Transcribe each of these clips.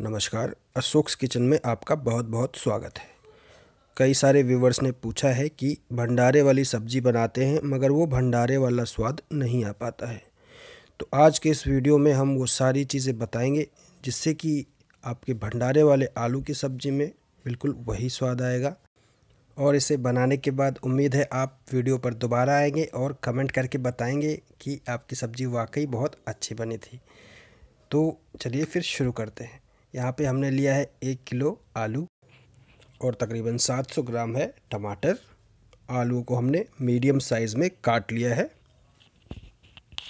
नमस्कार अशोक्स किचन में आपका बहुत बहुत स्वागत है कई सारे व्यूवर्स ने पूछा है कि भंडारे वाली सब्जी बनाते हैं मगर वो भंडारे वाला स्वाद नहीं आ पाता है तो आज के इस वीडियो में हम वो सारी चीज़ें बताएंगे जिससे कि आपके भंडारे वाले आलू की सब्ज़ी में बिल्कुल वही स्वाद आएगा और इसे बनाने के बाद उम्मीद है आप वीडियो पर दोबारा आएंगे और कमेंट करके बताएंगे कि आपकी सब्ज़ी वाकई बहुत अच्छी बनी थी तो चलिए फिर शुरू करते हैं यहाँ पे हमने लिया है एक किलो आलू और तकरीबन 700 ग्राम है टमाटर आलू को हमने मीडियम साइज़ में काट लिया है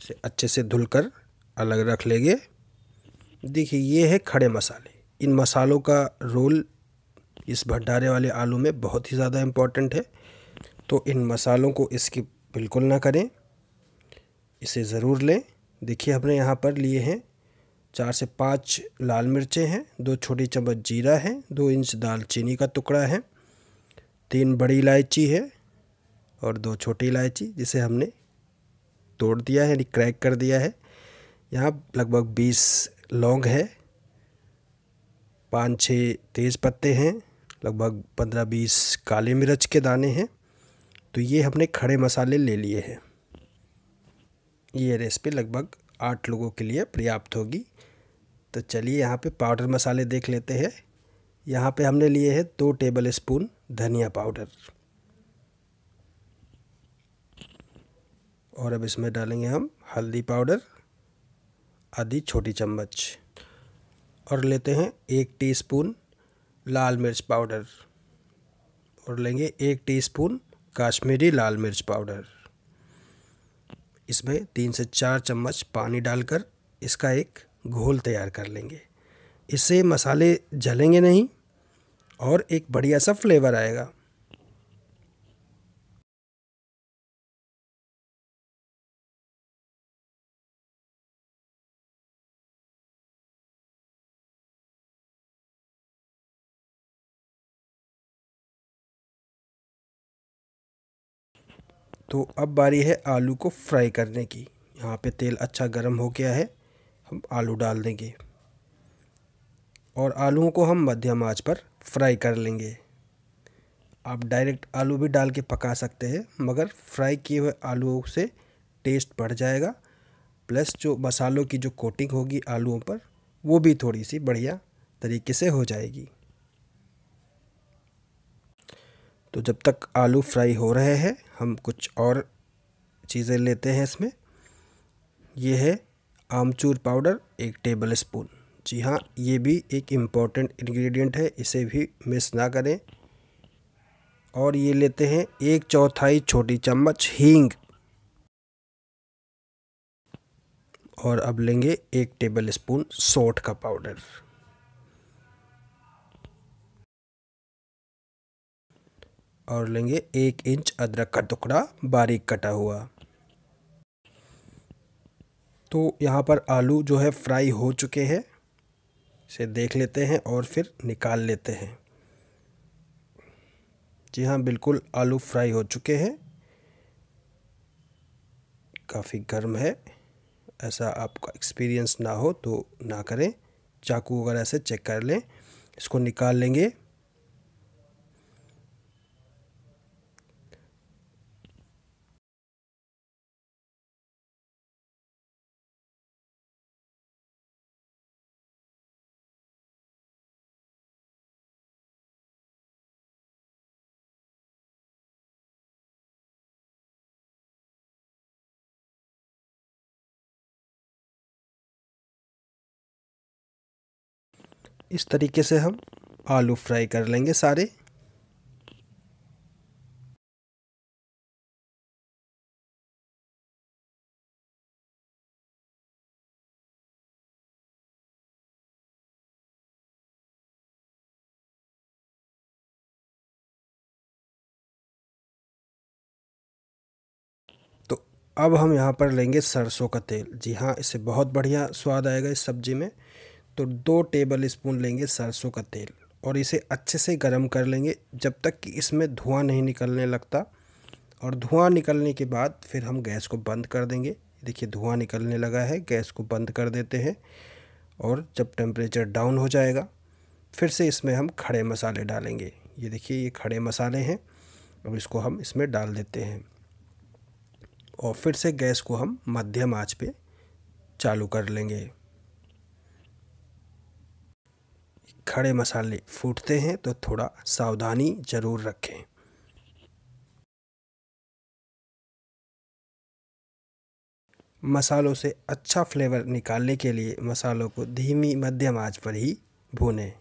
इसे अच्छे से धुल कर अलग रख लेंगे देखिए ये है खड़े मसाले इन मसालों का रोल इस भंडारे वाले आलू में बहुत ही ज़्यादा इम्पॉर्टेंट है तो इन मसालों को इसकी बिल्कुल ना करें इसे ज़रूर लें देखिए हमने यहाँ पर लिए हैं चार से पाँच लाल मिर्चें हैं दो छोटी चम्मच जीरा है दो इंच दालचीनी का टुकड़ा है तीन बड़ी इलायची है और दो छोटी इलायची जिसे हमने तोड़ दिया है यानी क्रैक कर दिया है यहाँ लगभग बीस लौंग है पाँच छः तेज़ पत्ते हैं लगभग पंद्रह बीस काले मिर्च के दाने हैं तो ये हमने खड़े मसाले ले लिए हैं ये रेसिपी लगभग आठ लोगों के लिए पर्याप्त होगी तो चलिए यहाँ पे पाउडर मसाले देख लेते हैं यहाँ पे हमने लिए हैं दो टेबल स्पून धनिया पाउडर और अब इसमें डालेंगे हम हल्दी पाउडर आधी छोटी चम्मच और लेते हैं एक टीस्पून लाल मिर्च पाउडर और लेंगे एक टीस्पून काश्मीरी लाल मिर्च पाउडर इसमें तीन से चार चम्मच पानी डालकर इसका एक घोल तैयार कर लेंगे इससे मसाले जलेंगे नहीं और एक बढ़िया सा फ्लेवर आएगा तो अब बारी है आलू को फ्राई करने की यहाँ पे तेल अच्छा गर्म हो गया है हम आलू डाल देंगे और आलूओं को हम मध्यम आंच पर फ्राई कर लेंगे आप डायरेक्ट आलू भी डाल के पका सकते हैं मगर फ्राई किए हुए आलूओं से टेस्ट बढ़ जाएगा प्लस जो मसालों की जो कोटिंग होगी आलूओं पर वो भी थोड़ी सी बढ़िया तरीके से हो जाएगी तो जब तक आलू फ्राई हो रहे हैं हम कुछ और चीज़ें लेते हैं इसमें ये है आमचूर पाउडर एक टेबल स्पून जी हाँ ये भी एक इम्पॉर्टेंट इंग्रेडिएंट है इसे भी मिस ना करें और ये लेते हैं एक चौथाई छोटी चम्मच हींग और अब लेंगे एक टेबल स्पून सोट का पाउडर और लेंगे एक इंच अदरक का टुकड़ा बारीक कटा हुआ तो यहाँ पर आलू जो है फ्राई हो चुके हैं इसे देख लेते हैं और फिर निकाल लेते हैं जी हाँ बिल्कुल आलू फ्राई हो चुके हैं काफ़ी गर्म है ऐसा आपका एक्सपीरियंस ना हो तो ना करें चाकू वगैरह से चेक कर लें इसको निकाल लेंगे इस तरीके से हम आलू फ्राई कर लेंगे सारे तो अब हम यहाँ पर लेंगे सरसों का तेल जी हाँ इससे बहुत बढ़िया स्वाद आएगा इस सब्ज़ी में तो दो टेबल स्पून लेंगे सरसों का तेल और इसे अच्छे से गर्म कर लेंगे जब तक कि इसमें धुआं नहीं निकलने लगता और धुआं निकलने के बाद फिर हम गैस को बंद कर देंगे देखिए धुआं निकलने लगा है गैस को बंद कर देते हैं और जब टेम्परेचर डाउन हो जाएगा फिर से इसमें हम खड़े मसाले डालेंगे ये देखिए ये खड़े मसाले हैं अब इसको हम इसमें डाल देते हैं और फिर से गैस को हम मध्यम आँच पर चालू कर लेंगे खड़े मसाले फूटते हैं तो थोड़ा सावधानी ज़रूर रखें मसालों से अच्छा फ्लेवर निकालने के लिए मसालों को धीमी मध्यम आंच पर ही भूनें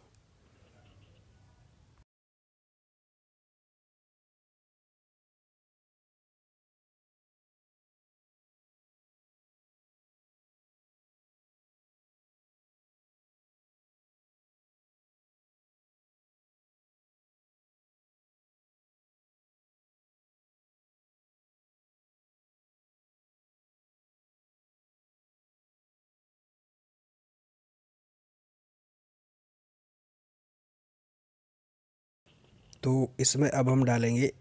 तो इसमें अब हम डालेंगे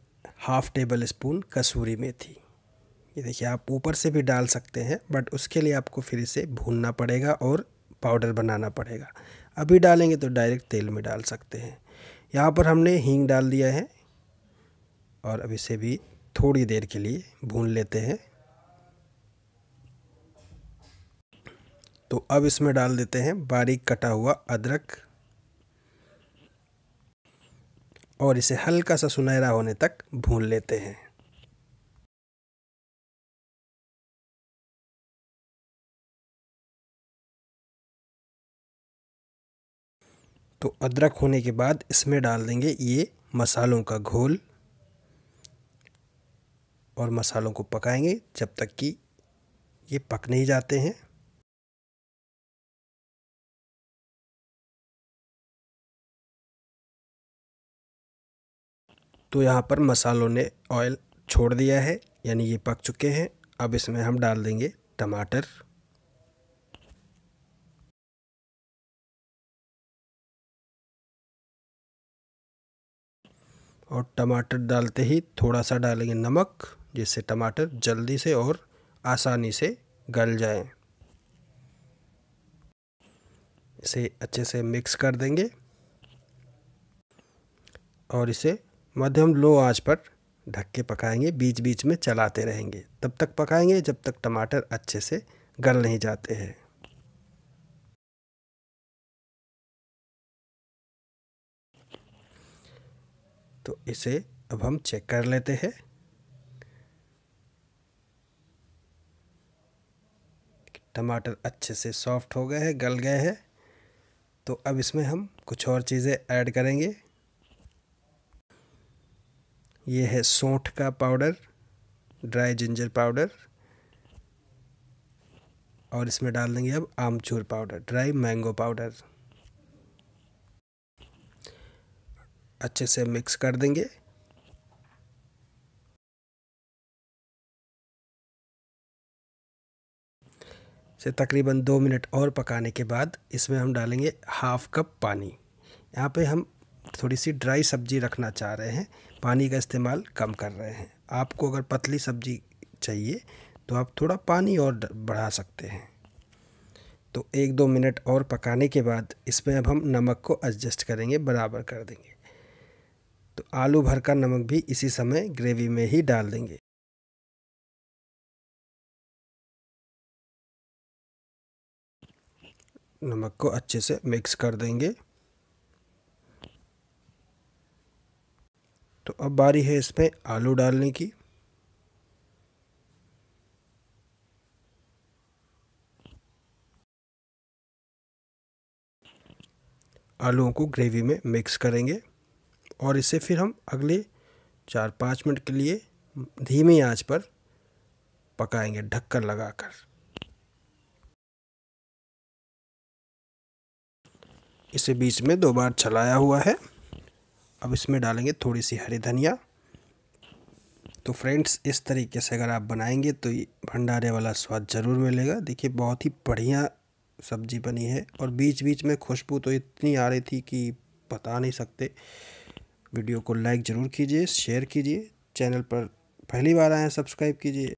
half tablespoon kasuri methi ये देखिए आप ऊपर से भी डाल सकते हैं बट उसके लिए आपको फिर इसे भूनना पड़ेगा और पाउडर बनाना पड़ेगा अभी डालेंगे तो डायरेक्ट तेल में डाल सकते हैं यहाँ पर हमने हींग डाल दिया है और अब इसे भी थोड़ी देर के लिए भून लेते हैं तो अब इसमें डाल देते हैं बारीक कटा हुआ अदरक और इसे हल्का सा सुनहरा होने तक भून लेते हैं तो अदरक होने के बाद इसमें डाल देंगे ये मसालों का घोल और मसालों को पकाएंगे जब तक कि ये पक नहीं जाते हैं तो यहाँ पर मसालों ने ऑयल छोड़ दिया है यानी ये पक चुके हैं अब इसमें हम डाल देंगे टमाटर और टमाटर डालते ही थोड़ा सा डालेंगे नमक जिससे टमाटर जल्दी से और आसानी से गल जाए इसे अच्छे से मिक्स कर देंगे और इसे मध्यम लो आंच पर ढक के पकाएंगे बीच बीच में चलाते रहेंगे तब तक पकाएंगे जब तक टमाटर अच्छे से गल नहीं जाते हैं तो इसे अब हम चेक कर लेते हैं टमाटर अच्छे से सॉफ्ट हो गए हैं गल गए हैं तो अब इसमें हम कुछ और चीज़ें ऐड करेंगे ये है सौठ का पाउडर ड्राई जिंजर पाउडर और इसमें डाल देंगे अब amchur powder dry mango powder अच्छे से मिक्स कर देंगे से तकरीबन दो मिनट और पकाने के बाद इसमें हम डालेंगे हाफ़ कप पानी यहाँ पे हम थोड़ी सी ड्राई सब्जी रखना चाह रहे हैं पानी का इस्तेमाल कम कर रहे हैं आपको अगर पतली सब्जी चाहिए तो आप थोड़ा पानी और बढ़ा सकते हैं तो एक दो मिनट और पकाने के बाद इसमें अब हम नमक को एडजस्ट करेंगे बराबर कर देंगे तो आलू भर का नमक भी इसी समय ग्रेवी में ही डाल देंगे नमक को अच्छे से मिक्स कर देंगे तो अब बारी है इसमें आलू डालने की आलूओं को ग्रेवी में मिक्स करेंगे और इसे फिर हम अगले चार पाँच मिनट के लिए धीमी आंच पर पकाएंगे ढक्कन लगाकर इसे बीच में दो बार चलाया हुआ है अब इसमें डालेंगे थोड़ी सी हरी धनिया तो फ्रेंड्स इस तरीके से अगर आप बनाएंगे तो ये भंडारे वाला स्वाद ज़रूर मिलेगा देखिए बहुत ही बढ़िया सब्जी बनी है और बीच बीच में खुशबू तो इतनी आ रही थी कि बता नहीं सकते वीडियो को लाइक ज़रूर कीजिए शेयर कीजिए चैनल पर पहली बार आए हैं सब्सक्राइब कीजिए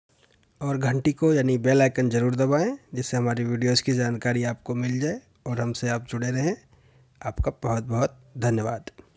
और घंटी को यानी बेल आइकन ज़रूर दबाएं जिससे हमारी वीडियोस की जानकारी आपको मिल जाए और हमसे आप जुड़े रहें आपका बहुत बहुत धन्यवाद